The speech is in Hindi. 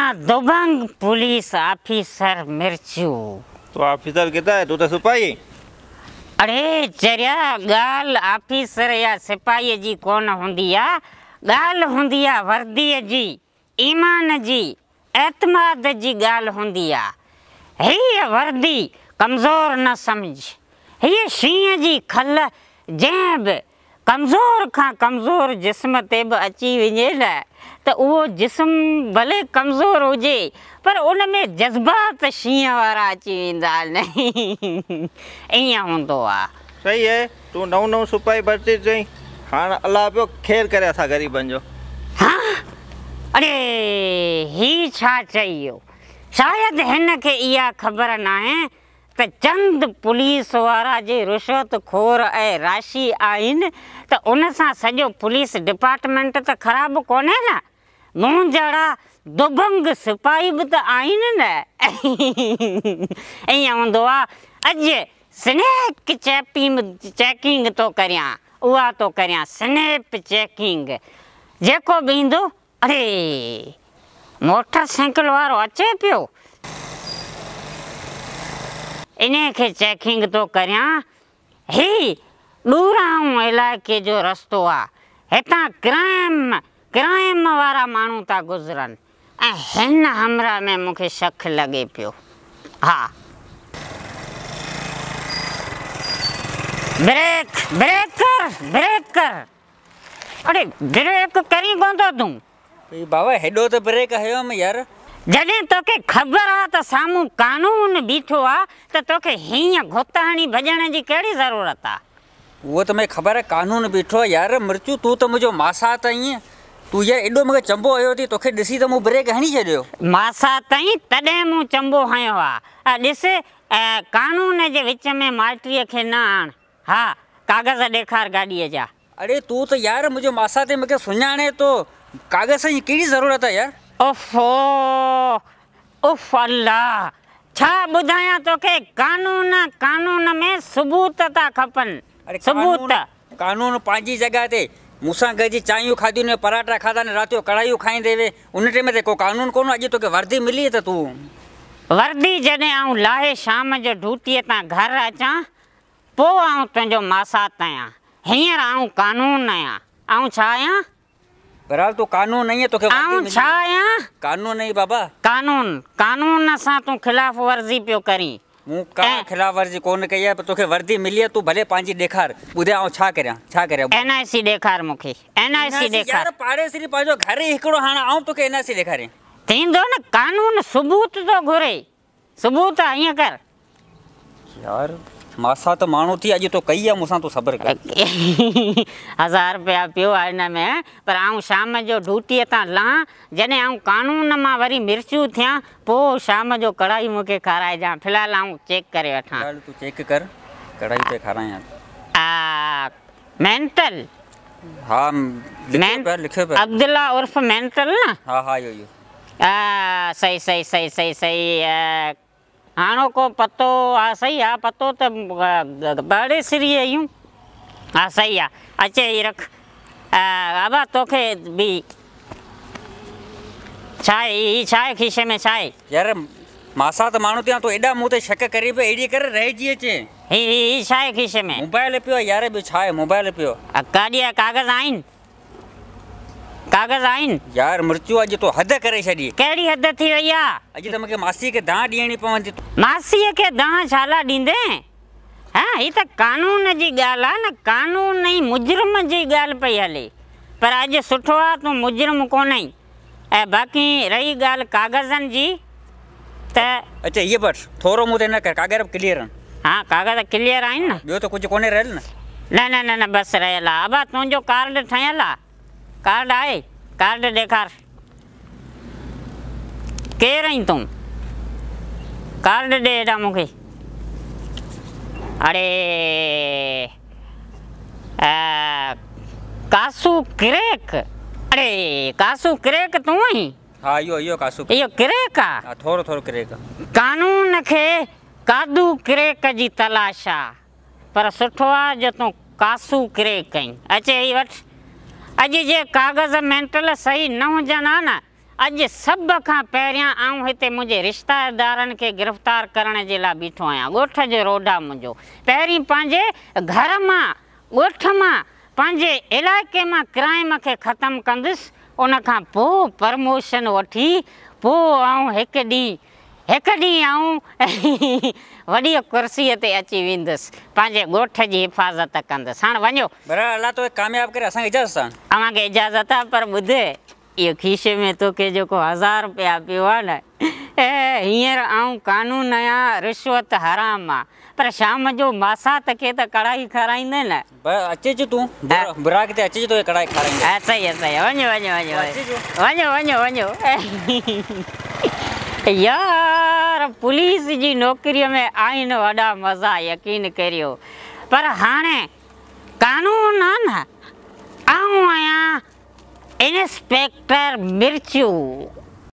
ના દબંગ પોલીસ ઓફિસર મિર્ચુ તો ઓફિસર કહેતા તું તો સિપાહી अरे चरिया गाल ऑफिसर या सिपाही जी कोन हूंदी आहे ॻाल्हि हूंदी आहे वर्दीअ जी ईमान जी एतमाद जी ॻाल्हि हूंदी आहे हीअ वर्दी कमज़ोर न सम्झ हीअ शींहं जी खल जंहिं कमज़ोर खां कमज़ोर जिस्म ते अची वञे लाइ तो वो जिसम भले कमज़ोर हो जे पर उन में जज़्बात शींहं वारा अची वेंदा नहीं ईअं हूंदो आहे सही है तू नौ नौ सुपाई भरती चई हाणे अल्लाह पे खैर करे असां ग़रीबनि जो हा अरे ही छा चई शायद हन के इया ख़बर ना है त चंद पुलिस वारा जे रिश्वत खोर ऐं राशि आहिनि त उन सां सॼो पुलिस डिपार्टमेंट त ख़राबु कोन्हे न मूं जड़ा दुबंग सिपाही बि त आहिनि न ईअं हूंदो आहे अॼु स्नेप चेपिंग चैकिंग थो करियां उहा थो करियां स्नेप चैकिंग जेको बि ईंदो अड़े मोटर साइकिल वारो अचे पियो इनखे चैकिंग थो करियां ही ॾूराऊं इलाइक़े जो रस्तो आहे हितां क्राइम क्राइम वारा माण्हू था गुजरन ऐं हिन हमरा में मूंखे शक लगे पियो हा ब्रेक ब्रेक कर ब्रेक कर अड़े ब्रेक करी कोन थो बाबा हेॾो त ब्रेक हयो यार जॾहिं तोखे ख़बर आहे त साम्हूं कानून बीठो आहे त तोखे हीअं घोताणी भॼण जी कहिड़ी ज़रूरत आहे उहो त मूंखे ख़बर आहे कानून बीठो यार मृत्यु तूं त मुंहिंजो मासा ताईं तूं यार एॾो मूंखे चंबो हयो अथई तोखे ॾिसी त मूं ब्रेक हणी छॾियो मासा ताईं तॾहिं मूं चंबो हयो आहे ॾिस कानून जे विच में माइटीअ खे न आण हा कागज़ ॾेखार गाॾीअ जा अड़े तूं त यार मुंहिंजो मासा ते मूंखे सुञाणे थो कागज़ जी कहिड़ी ज़रूरत आहे यार छा ॿुधायां तोखे पंहिंजी जॻह ते मूं चांहियूं खाधियूं पराठा खाधा कढ़ाई खाईंदे कोन अॼु तोखे वर्दी मिली तूं वर्दी जॾहिं लाहे शाम जो ड्यूटीअ तां घरु अचां पोइ आऊं तुंहिंजो मासात आहियां हींअर आहियां ऐं छा आहियां બરાબર તું કાનૂન નહીં તો કે આવું છા યા કાનૂન નહીં બાબા કાનૂન કાનૂન સાં તું ખિલાફ વર્જી पियो કરી હું કા ખિલાફ વર્જી કોને કહીએ તો કે વર્દી મિલી તું ભલે પાંજી દેખાર બુધે આઉં છા કર્યા છા કર્યા એનઆઈસી દેખાર મુખી એનઆઈસી દેખાર યાર પાડેસરી પાજો ઘરે એકડો હાણા આઉં તો કે એનઆઈસી દેખારે થીંદો ને કાનૂન સબૂત તો ઘરે સબૂત અહીંયા કર યાર मासा त तो माण्हू थी अॼु तो कई आहे मूंसां तो सबर कर हज़ार रुपया पियो आहे हिन में पर आऊं शाम जो ड्यूटीअ तां लहां जॾहिं आऊं कानून मां वरी मिर्चूं थियां पोइ शाम जो कढ़ाई मूंखे खाराइजांइ फ़िलहालु आऊं चेक करे वठां तूं चेक कर कढ़ाई ते खारायां मेंटल हा लिखियो पियो अब्दुल्ला उर्फ मेंटल न हा हा इहो इहो सही सही सही सही सही हाँ को पतो हा सही आहे पतो तो, बड़े सिरी आहियूं हा सही आहे अचे ई रख बाबा तोखे बि छा आहे छा खीसे में छा यार मासा त तो माण्हू थिया तूं तो एॾा मूं शक करी पियो अहिड़ी करे रहिजी अचे हीअ हीअ छा खीसे में मोबाइल पियो यार ॿियो छा मोबाइल पियो गाॾी कागज़ आहिनि कागज़ आहिनि यार मृत्यु अॼु तो हद करे छॾी कहिड़ी हद थी वई आहे अॼु त मूंखे मासीअ खे दाह ॾियणी पवंदी मासीअ खे दाह छा ला ॾींदे हा हीअ त कानून जी ॻाल्हि आहे न कानून ऐं मुजरम जी ॻाल्हि पई हले पर अॼु सुठो आहे तूं मुजरम कोन ऐं बाक़ी रही ॻाल्हि कागज़नि जी त अच्छा इहे बसि थोरो मूं ते कागर बि क्लियर आहिनि कागज़ क्लियर आहिनि न ॿियो त कुझु कोन्हे रहियल न न न न बसि रहियल आहे अबा तुंहिंजो कार्ड कार्ड आए कार्ड देखार कह रही तू कार्ड दे हेॾा मूंखे अड़े कासू क्रेक अड़े कासू क्रेक तूं आई हा इहो इहो कासू इहो क्रेक आहे थोरो थोरो क्रेक कानून खे कादू क्रेक जी तलाश पर सुठो आहे कासू क्रेक कई अचे ई वठि अज जे कागज़ मेंटल सही न हुजनि हा न अज सब का पैरियां आऊं हते मुझे रिश्तेदारनि के गिरफ़्तार करने जे ला बीठो आहियां गोठ जे रोडा मुजो पैरी पांजे घर मा गोठ मा पांजे इलाके मा क्राइम खे ख़तमु कंदुसि उनखां पो प्रमोशन वठी पो आऊं एक ॾींहुं एक ॾींहुं आऊं वॾी अची वेंदुसि पंहिंजे ॻोठ हिफ़ाज़त कंदुसि हाणे वञो अलाह तो कामयाबु करे इजाज़त आहे इजाज़त आहे पर ॿुध इहो खीसे में तोखे जेको हज़ार रुपया पियो आहे न ऐं कानून आहियां रिश्वत हराम आहे पर शाम जो मासा खे त कढ़ाई खाराईंदे न अचेजो तूं बुराक ते अचेजो कढ़ाई खाराईंदे सही आहे सही आहे वञो वञो वञो वञो યાર પોલીસજી નોકરીમાં આઈને વડા મજા યકીન કર્યો પર હાણે કાનૂન આવું અહીંયા ઇન્સ્પેક્ટર મિર્ચું